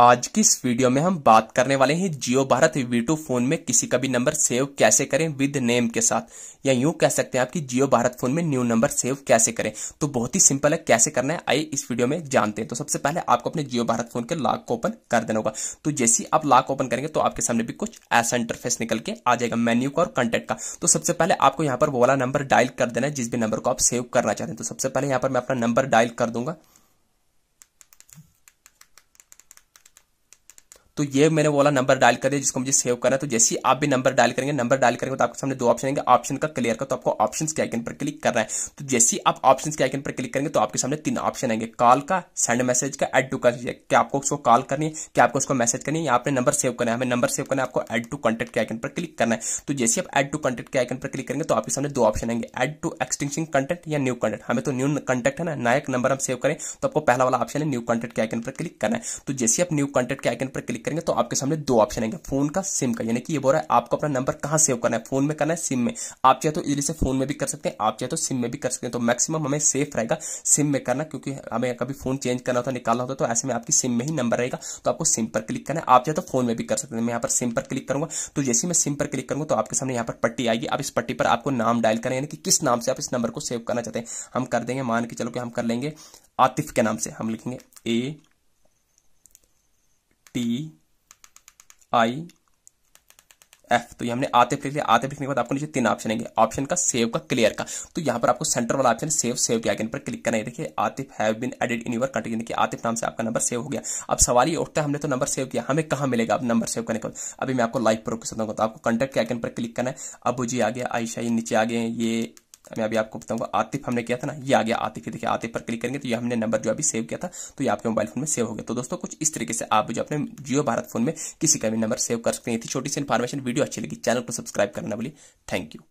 आज की इस वीडियो में हम बात करने वाले हैं जियो भारत वीटू फोन में किसी का भी नंबर सेव कैसे करें विद नेम के साथ या यूं कह सकते हैं आपकी जियो भारत फोन में न्यू नंबर सेव कैसे करें तो बहुत ही सिंपल है कैसे करना है आइए इस वीडियो में जानते हैं तो सबसे पहले आपको अपने जियो भारत फोन के लॉक को ओपन कर देना होगा तो जैसे ही आप लॉक ओपन करेंगे तो आपके सामने भी कुछ ऐसा इंटरफेस निकल के आ जाएगा मेन्यू का और कंटेक्ट का तो सबसे पहले आपको यहाँ पर वो वाला नंबर डायल कर देना है जिस भी नंबर को आप सेव करना चाहते हैं तो सबसे पहले यहाँ पर मैं अपना नंबर डायल कर दूंगा तो ये मैंने बोला नंबर डायल करें जिसको मुझे सेव करना है तो जैसे ही आप भी नंबर डायल करेंगे नंबर डायल करेंगे तो आपके सामने दो ऑप्शन आएंगे ऑप्शन का क्लियर का तो आपको ऑप्शन के आइकन पर क्लिक करना है तो जैसे ही आप ऑप्शन के आइकन पर क्लिक करेंगे तो आपके सामने तीन ऑप्शन आएंगे कॉल का सेंड मैसेज का एड टू का क्या आपको उसको कॉल करनी है क्या आपको उसको मैसेज करनी है या आपने नंबर सेव करना है हमें नंबर सेव करना है आपको एड टू कॉन्टेक्ट के आइकन पर क्लिक करना है तो जैसे आप एड टू कॉन्टेक्ट के आइकन पर क्लिक करेंगे तो आपके सामने दो ऑप्शन आएंगे एड टू एक्सटेंशन कंटेंट या न्यू कंटेंट हमें तो न्यू कॉन्टेक्ट है ना नायक नंबर हम सेव करें तो आपको पहला वाला ऑप्शन है न्यू कंटेंट के आइकन पर क्लिक करना है तो जैसे आप न्यू कंटेंट के आइकन पर क्लिक क्लिक करेंगे तो आपके सामने दो ऑप्शन आएंगे फोन का सिम का यानी कि ये बोल रहा है आपको अपना नंबर कहां सेव करना है फोन में करना है सिम में आप चाहे तो इजिली से फोन में भी कर सकते हैं आप चाहे तो सिम में भी कर सकते हैं तो मैक्सिमम हमें सेफ रहेगा सिम में करना क्योंकि हमें कभी फोन चेंज करना होता निकालना होता तो ऐसे में आपकी सिम में ही नंबर रहेगा तो आपको सिम पर क्लिक करना है आप चाहे तो फोन में भी कर सकते हैं मैं यहाँ पर सिम पर क्लिक करूंगा तो जैसे मैं सिम पर क्लिक करूंगा तो आपके सामने यहाँ पर पट्टी आएगी आप इस पट्टी पर आपको नाम डायल करें यानी कि किस नाम से आप इस नंबर को सेव करना चाहते हैं हम कर देंगे मान के चलो कि हम कर लेंगे आतिफ के नाम से हम लिखेंगे ए टी आई एफ तो ये हमने आते फिर लिया आतिफ लिखने के बाद आपको नीचे तीन ऑप्शन आएंगे ऑप्शन का सेव का क्लियर का तो यहां पर आपको सेंटर वाला ऑप्शन सेव सेव के आइकन पर क्लिक करना है देखिए Atif have been added in your contact यानी कि आतिफ नाम से आपका नंबर सेव हो गया अब सवाल ये उठता है हमने तो नंबर सेव किया हमें कहां मिलेगा अब नंबर सेव करने के बाद अभी मैं आपको लाइव प्रूफ के साथ तो आपको कंटेक्ट के आइकन पर क्लिक करना है अब जी आ गया आयशा ये नीचे आ गए ये मैं अभी आपको बताऊंगा आतिफ हमने किया था ना ये आ गया आतिफ देखिए आतिफ पर क्लिक करेंगे तो ये हमने नंबर जो अभी सेव किया था तो ये आपके मोबाइल फोन में सेव हो गया तो दोस्तों कुछ इस तरीके से आप जो अपने जियो भारत फोन में किसी का भी नंबर सेव कर सकते हैं छोटी सी इन्फॉर्मेशन वीडियो अच्छी लगी चैनल को सब्सक्राइब करना बोली थैंक यू